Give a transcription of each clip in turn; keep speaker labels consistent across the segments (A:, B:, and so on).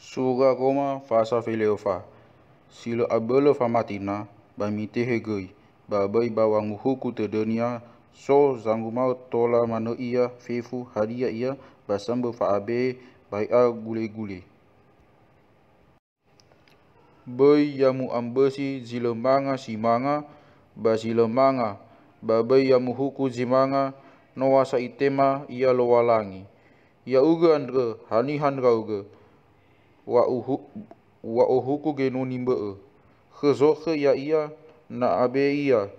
A: Sura Roma fasa filiofa. Sila abele famatina, bamite hegei, babai bawang huku tedenia, ya. so zangumau tola mana ia, fifu hadia ia, basamba faabe, baia gule-gule. Bai yamu ambesi zilemanga simanga, basilemanga, babai yamu huku zimanga, noasa itema ia lowalangi, Ia uga andre, hanihan rauga, wa uhu wa uhu ku genu nimba, e khazokh ya ia na abe ia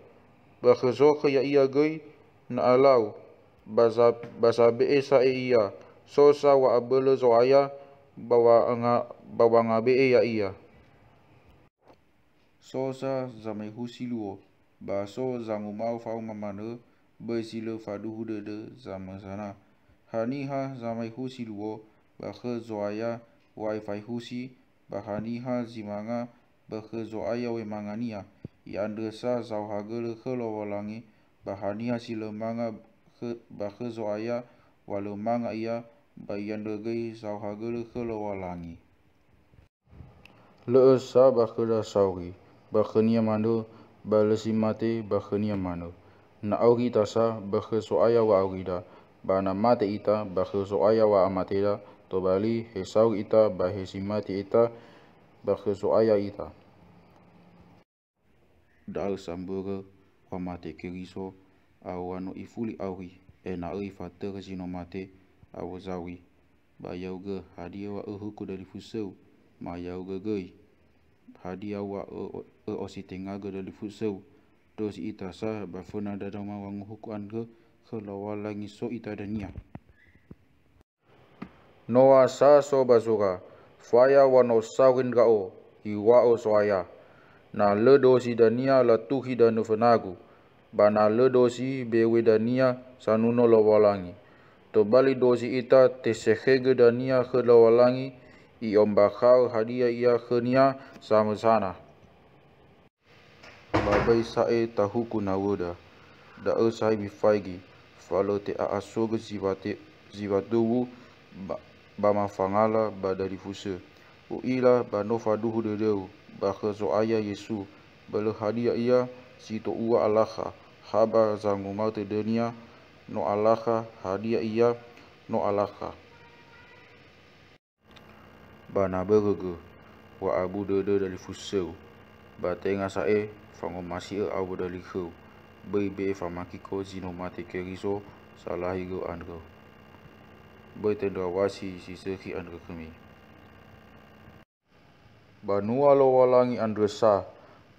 A: ba khazokh ya ia gei na alau baza baza be e sa e ia so sa wa abele zo aya bawa anga bawa nga be e ya ia so sa zamai husilu ba so zamu mau fa mama ne be silo fa duhu de de zamana hani ha zamai husilu ba khazoya ya wai fai husi bahaniha zimanga bahe zoaya we mangania i ande sa zau hagele khelo walangi bahaniha si lemanga bahe zoaya walu manga ia bai ande gei zau hagele khelo walangi le sa bahe da sauri bahania mando balesi mate bahania mando na auri tasa bahe zoaya wa aurida bana mate ita bahe zoaya wa amateda tobali hisau ita bahisimati ita bakhusuaya ita dal sambura pamate kiriso awano ifuli awi ena ai fate kasino mate zawi. bayau ge hadia wa uhu ku dari fusau mayau ge gei hadia wa e, e ositenga ge dari fusau dos ita sa bafuna dadama wang hukuan ge kelawa langi so ita dania noa sa so bazuga faya wa no sawin ga o iwa o soaya na le dosi dania la tuhi dan fenagu, ba na le dosi bewe dania sanuno lo walangi to bali dosi ita te sehege dania ke lo walangi i ombakau hadia ia kenia sama sana babai sae tahu kunawuda da usai e e bifaigi falo te aasoge ziwate ziwadubu ba ba ma fangala ba dari fusa. U ila ba nofa duhu de deu ba kezo aya yesu ba le hadia ia si to ua alaha haba zangunga te dunia, no alaha hadia ia no alaha. Ba na berge wa abu de de dari fusa u. Ba tengah sae fangom masih e abu dari khu. Bebe famakiko zino mate kerizo salahigo andro boleh tendawasi si sehi andre kami. Banu alo walangi andre sa,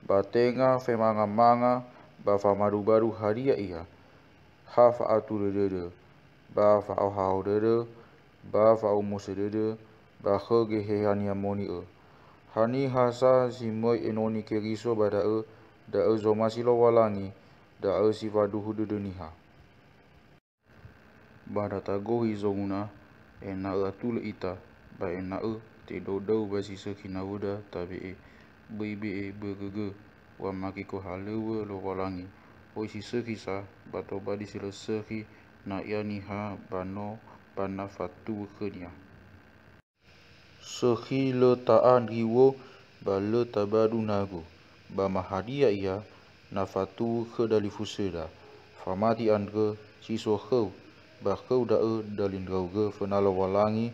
A: batenga femanga manga, bafa maru baru haria iya. Hafa atu dede, bafa au hau dede, bafa au musa dede, bafa gehehani amoni e. Hani hasa si moi enoni keriso bada e, da e zomasi lo walangi, da e si vaduhu dede niha barata gohi zonguna e nara tula ita ba e nara te dodau basi seki nauda tabi e bebe e bergege wa maki ko halewa lo walangi o isi seki sa bato badi sila seki na ia niha bano bana fatu kenya seki le taan riwo ba le tabadu nago ba mahadia ia na fatu kedali fuseda famati andre siso khau bakau da'e dalin rauga fenala walangi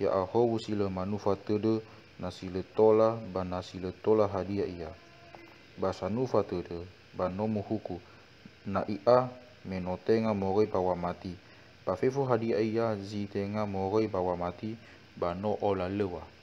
A: ya ahobu sila manufa tede nasila tola ban nasila tola hadiah ia. Basa nufa tede ban nomu huku na ia menotenga morai bawa mati. Pafifu hadiah ia zi tenga morai bawa mati ban no ola lewa.